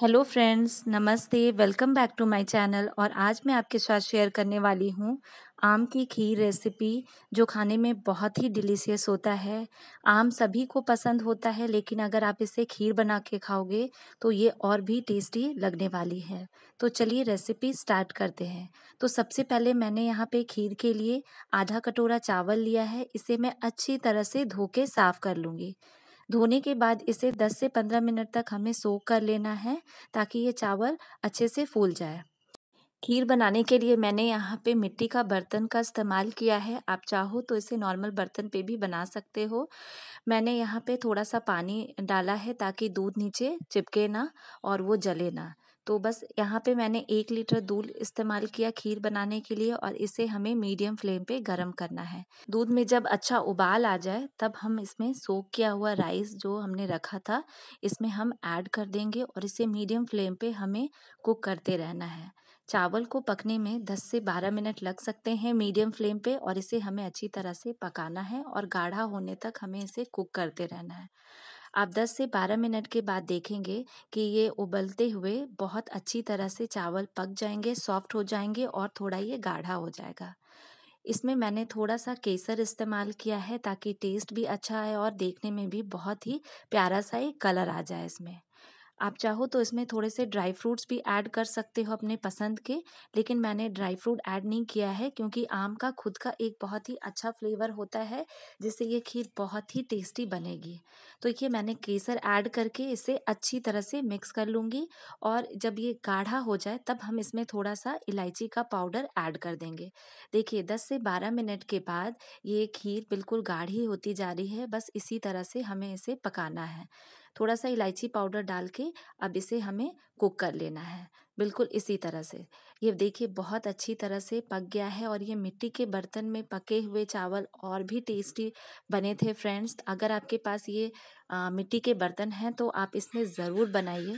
hello friends नमस्ते welcome back to my channel और आज मैं आपके साथ शेयर करने वाली हूँ आम की खीर रेसिपी जो खाने में बहुत ही डिलीशियस होता है आम सभी को पसंद होता है लेकिन अगर आप इसे खीर बना के खाओगे तो ये और भी टेस्टी लगने वाली है तो चलिए रेसिपी स्टार्ट करते हैं तो सबसे पहले मैंने यहाँ पे खीर के लिए आधा कटोरा चावल लिया है इसे मैं अच्छी तरह से धो के साफ़ कर लूँगी धोने के बाद इसे 10 से 15 मिनट तक हमें सोख कर लेना है ताकि ये चावल अच्छे से फूल जाए खीर बनाने के लिए मैंने यहाँ पे मिट्टी का बर्तन का इस्तेमाल किया है आप चाहो तो इसे नॉर्मल बर्तन पे भी बना सकते हो मैंने यहाँ पे थोड़ा सा पानी डाला है ताकि दूध नीचे चिपके ना और वो जले ना तो बस यहाँ पे मैंने एक लीटर दूध इस्तेमाल किया खीर बनाने के लिए और इसे हमें मीडियम फ्लेम पे गर्म करना है दूध में जब अच्छा उबाल आ जाए तब हम इसमें सोख किया हुआ राइस जो हमने रखा था इसमें हम ऐड कर देंगे और इसे मीडियम फ्लेम पे हमें कुक करते रहना है चावल को पकने में 10 से 12 मिनट लग सकते हैं मीडियम फ्लेम पे और इसे हमें अच्छी तरह से पकाना है और गाढ़ा होने तक हमें इसे कुक करते रहना है आप 10 से 12 मिनट के बाद देखेंगे कि ये उबलते हुए बहुत अच्छी तरह से चावल पक जाएंगे सॉफ्ट हो जाएंगे और थोड़ा ये गाढ़ा हो जाएगा इसमें मैंने थोड़ा सा केसर इस्तेमाल किया है ताकि टेस्ट भी अच्छा आए और देखने में भी बहुत ही प्यारा सा एक कलर आ जाए इसमें आप चाहो तो इसमें थोड़े से ड्राई फ्रूट्स भी ऐड कर सकते हो अपने पसंद के लेकिन मैंने ड्राई फ्रूट ऐड नहीं किया है क्योंकि आम का खुद का एक बहुत ही अच्छा फ्लेवर होता है जिससे ये खीर बहुत ही टेस्टी बनेगी तो ये मैंने केसर ऐड करके इसे अच्छी तरह से मिक्स कर लूँगी और जब ये गाढ़ा हो जाए तब हम इसमें थोड़ा सा इलायची का पाउडर ऐड कर देंगे देखिए दस से बारह मिनट के बाद ये खीर बिल्कुल गाढ़ी होती जा रही है बस इसी तरह से हमें इसे पकाना है थोड़ा सा इलायची पाउडर डाल के अब इसे हमें कुक कर लेना है बिल्कुल इसी तरह से ये देखिए बहुत अच्छी तरह से पक गया है और ये मिट्टी के बर्तन में पके हुए चावल और भी टेस्टी बने थे फ्रेंड्स अगर आपके पास ये आ, मिट्टी के बर्तन हैं तो आप इसमें ज़रूर बनाइए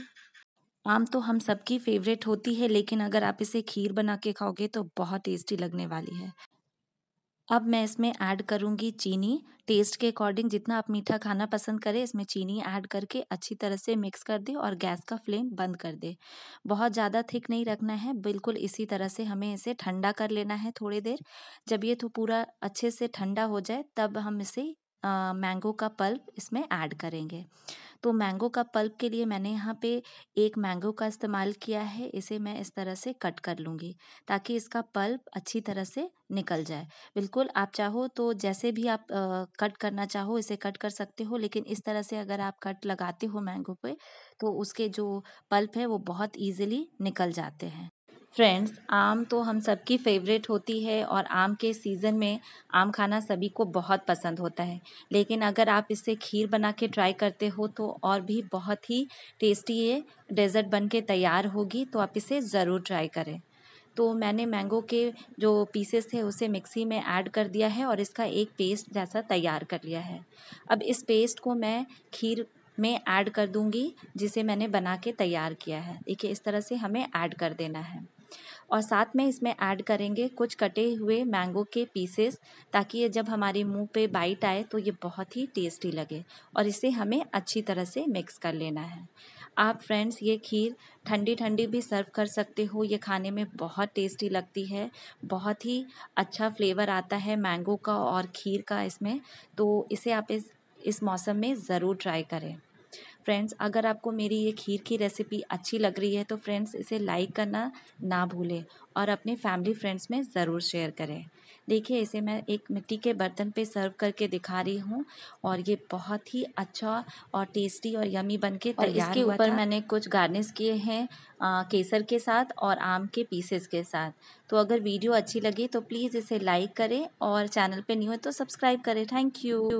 आम तो हम सबकी फेवरेट होती है लेकिन अगर आप इसे खीर बना के खाओगे तो बहुत टेस्टी लगने वाली है अब मैं इसमें ऐड करूँगी चीनी टेस्ट के अकॉर्डिंग जितना आप मीठा खाना पसंद करें इसमें चीनी ऐड करके अच्छी तरह से मिक्स कर दें और गैस का फ्लेम बंद कर दें बहुत ज़्यादा थिक नहीं रखना है बिल्कुल इसी तरह से हमें इसे ठंडा कर लेना है थोड़ी देर जब ये तो पूरा अच्छे से ठंडा हो जाए तब हम इसे मैंगो का पल्प इसमें ऐड करेंगे तो मैंगो का पल्प के लिए मैंने यहाँ पे एक मैंगो का इस्तेमाल किया है इसे मैं इस तरह से कट कर लूँगी ताकि इसका पल्प अच्छी तरह से निकल जाए बिल्कुल आप चाहो तो जैसे भी आप आ, कट करना चाहो इसे कट कर सकते हो लेकिन इस तरह से अगर आप कट लगाते हो मैंगो पे तो उसके जो पल्प है वो बहुत ईजिली निकल जाते हैं फ्रेंड्स आम तो हम सबकी फेवरेट होती है और आम के सीज़न में आम खाना सभी को बहुत पसंद होता है लेकिन अगर आप इससे खीर बना के ट्राई करते हो तो और भी बहुत ही टेस्टी ये डेज़र्ट बन के तैयार होगी तो आप इसे ज़रूर ट्राई करें तो मैंने मैंगो के जो पीसेस थे उसे मिक्सी में ऐड कर दिया है और इसका एक पेस्ट जैसा तैयार कर लिया है अब इस पेस्ट को मैं खीर में ऐड कर दूंगी जिसे मैंने बना के तैयार किया है देखिए इस तरह से हमें ऐड कर देना है और साथ में इसमें ऐड करेंगे कुछ कटे हुए मैंगो के पीसेस ताकि ये जब हमारे मुंह पे बाइट आए तो ये बहुत ही टेस्टी लगे और इसे हमें अच्छी तरह से मिक्स कर लेना है आप फ्रेंड्स ये खीर ठंडी ठंडी भी सर्व कर सकते हो ये खाने में बहुत टेस्टी लगती है बहुत ही अच्छा फ्लेवर आता है मैंगो का और खीर का इसमें तो इसे आप इस इस मौसम में ज़रूर ट्राई करें फ्रेंड्स अगर आपको मेरी ये खीर की रेसिपी अच्छी लग रही है तो फ्रेंड्स इसे लाइक करना ना भूलें और अपने फैमिली फ्रेंड्स में ज़रूर शेयर करें देखिए इसे मैं एक मिट्टी के बर्तन पे सर्व करके दिखा रही हूँ और ये बहुत ही अच्छा और टेस्टी और यमी बन के तैयार इसके ऊपर मैंने कुछ गार्निश किए हैं केसर के साथ और आम के पीसेस के साथ तो अगर वीडियो अच्छी लगी तो प्लीज़ इसे लाइक करें और चैनल पे न्यू है तो सब्सक्राइब करें थैंक यू